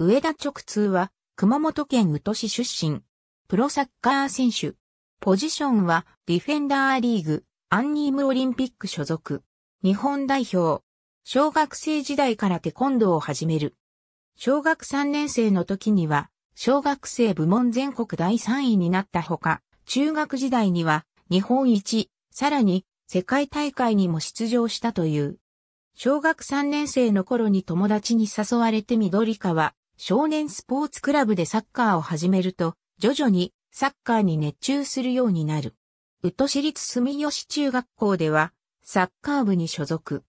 上田直通は、熊本県宇都市出身。プロサッカー選手。ポジションは、ディフェンダーリーグ、アンニームオリンピック所属。日本代表。小学生時代からテコンドを始める。小学3年生の時には、小学生部門全国第3位になったほか、中学時代には、日本一、さらに、世界大会にも出場したという。小学3年生の頃に友達に誘われて緑川、少年スポーツクラブでサッカーを始めると、徐々にサッカーに熱中するようになる。宇都市立住吉中学校では、サッカー部に所属。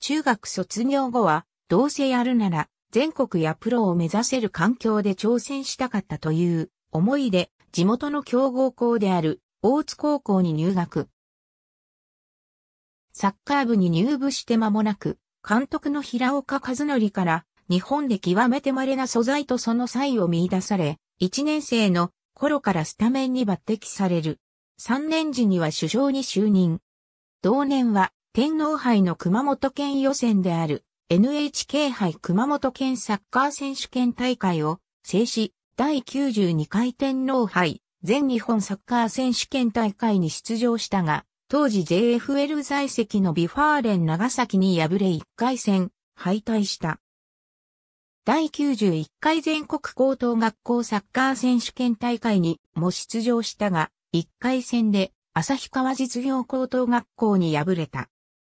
中学卒業後は、どうせやるなら、全国やプロを目指せる環境で挑戦したかったという思いで、地元の強豪校である大津高校に入学。サッカー部に入部して間もなく、監督の平岡和則から日本で極めて稀な素材とその才を見出され、1年生の頃からスタメンに抜擢される。3年時には首相に就任。同年は天皇杯の熊本県予選である NHK 杯熊本県サッカー選手権大会を制し、第92回天皇杯全日本サッカー選手権大会に出場したが、当時 JFL 在籍のビファーレン長崎に敗れ1回戦敗退した。第91回全国高等学校サッカー選手権大会にも出場したが、1回戦で旭川実業高等学校に敗れた。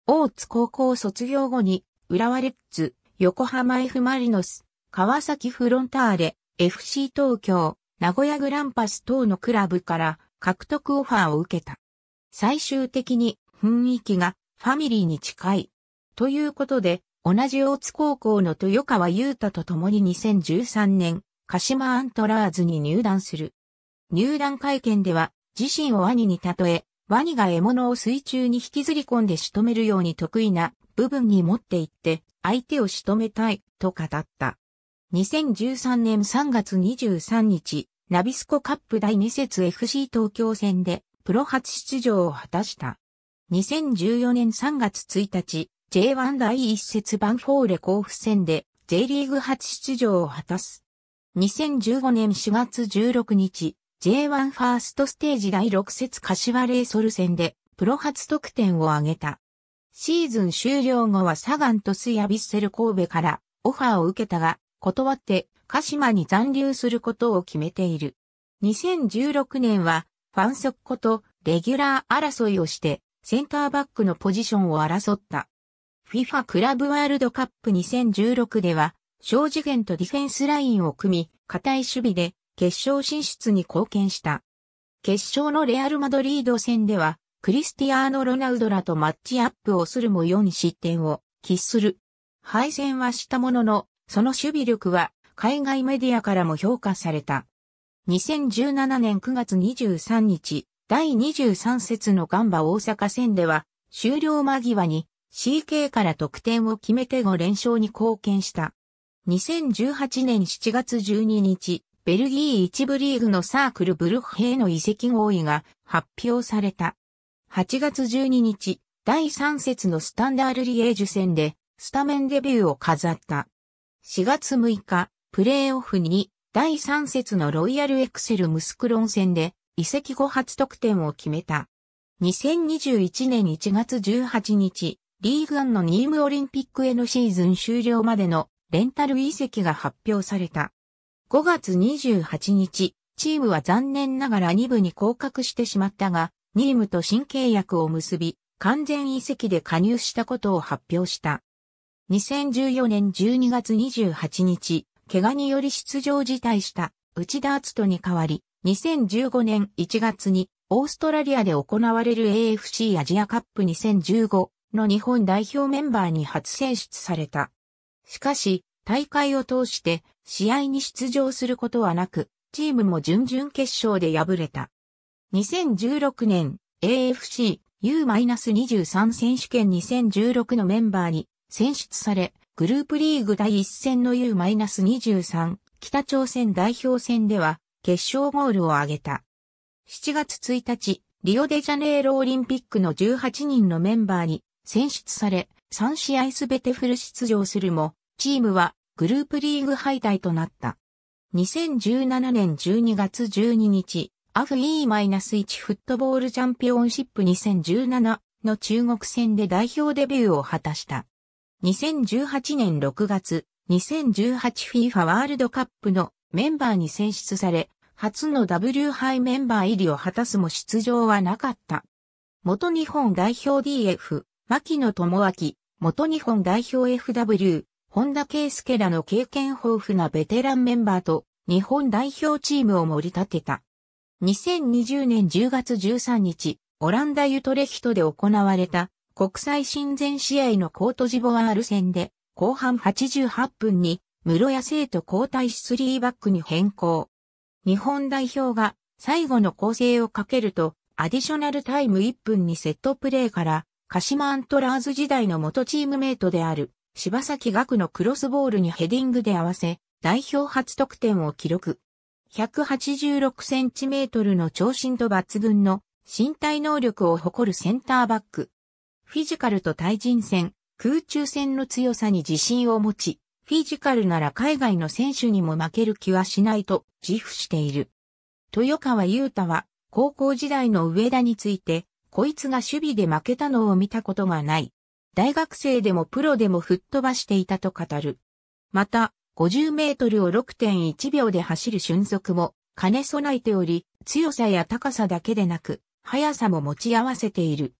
大津高校卒業後に、浦和レッズ、横浜 F マリノス、川崎フロンターレ、FC 東京、名古屋グランパス等のクラブから獲得オファーを受けた。最終的に雰囲気がファミリーに近い。ということで、同じ大津高校の豊川優太と共に2013年、鹿島アントラーズに入団する。入団会見では、自身をワニに例え、ワニが獲物を水中に引きずり込んで仕留めるように得意な部分に持っていって、相手を仕留めたい、と語った。2013年3月23日、ナビスコカップ第2節 FC 東京戦で、プロ初出場を果たした。2014年3月1日、J1 第一節バンフォーレ甲府戦で J リーグ初出場を果たす。2015年4月16日、J1 ファーストステージ第6節柏レイソル戦でプロ初得点を挙げた。シーズン終了後はサガンとスヤビッセル神戸からオファーを受けたが、断って鹿島に残留することを決めている。2016年はファンソッコとレギュラー争いをしてセンターバックのポジションを争った。FIFA クラブワールドカップ2016では、小次元とディフェンスラインを組み、堅い守備で決勝進出に貢献した。決勝のレアル・マドリード戦では、クリスティアーノ・ロナウドらとマッチアップをするも4失点を喫する。敗戦はしたものの、その守備力は海外メディアからも評価された。2017年9月23日、第23節のガンバ大阪戦では、終了間際に CK から得点を決めて5連勝に貢献した。2018年7月12日、ベルギー一部リーグのサークルブルッヘへの移籍合意が発表された。8月12日、第3節のスタンダールリエージュ戦で、スタメンデビューを飾った。4月6日、プレーオフに、第3節のロイヤルエクセルムスクロン戦で、移籍後初得点を決めた。2021年1月18日、リーグアンのニームオリンピックへのシーズン終了までのレンタル移籍が発表された。5月28日、チームは残念ながら2部に降格してしまったが、ニームと新契約を結び、完全移籍で加入したことを発表した。2014年12月28日、怪我により出場辞退した内田篤人に代わり、2015年1月にオーストラリアで行われる AFC アジアカップ2015の日本代表メンバーに初選出された。しかし、大会を通して試合に出場することはなく、チームも準々決勝で敗れた。2016年 AFC U-23 選手権2016のメンバーに選出され、グループリーグ第1戦の U-23 北朝鮮代表戦では決勝ゴールを挙げた。7月1日、リオデジャネイロオリンピックの18人のメンバーに選出され、3試合すべてフル出場するも、チームはグループリーグ敗退となった。2017年12月12日、アフ E-1 フットボールチャンピオンシップ2017の中国戦で代表デビューを果たした。2018年6月、2018FIFA ワールドカップのメンバーに選出され、初の W 杯メンバー入りを果たすも出場はなかった。元日本代表 DF、牧野智明、元日本代表 FW、本田圭介らの経験豊富なベテランメンバーと日本代表チームを盛り立てた。2020年10月13日、オランダユトレヒトで行われた国際親善試合のコートジボワール戦で後半88分に室谷生徒交代しーバックに変更。日本代表が最後の構成をかけるとアディショナルタイム1分にセットプレーから鹿島アントラーズ時代の元チームメイトである、柴崎岳のクロスボールにヘディングで合わせ、代表初得点を記録。186センチメートルの長身と抜群の身体能力を誇るセンターバック。フィジカルと対人戦、空中戦の強さに自信を持ち、フィジカルなら海外の選手にも負ける気はしないと自負している。豊川優太は高校時代の上田について、こいつが守備で負けたのを見たことがない。大学生でもプロでも吹っ飛ばしていたと語る。また、50メートルを6.1秒で走る瞬足も兼ね備えており、強さや高さだけでなく、速さも持ち合わせている。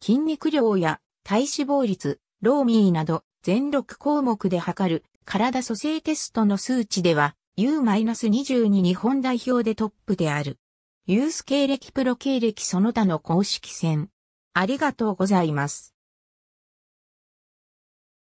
筋肉量や体脂肪率、ローミーなど全6項目で測る体組成テストの数値では U-22 日本代表でトップである。ユース経歴プロ経歴その他の公式戦。ありがとうございます。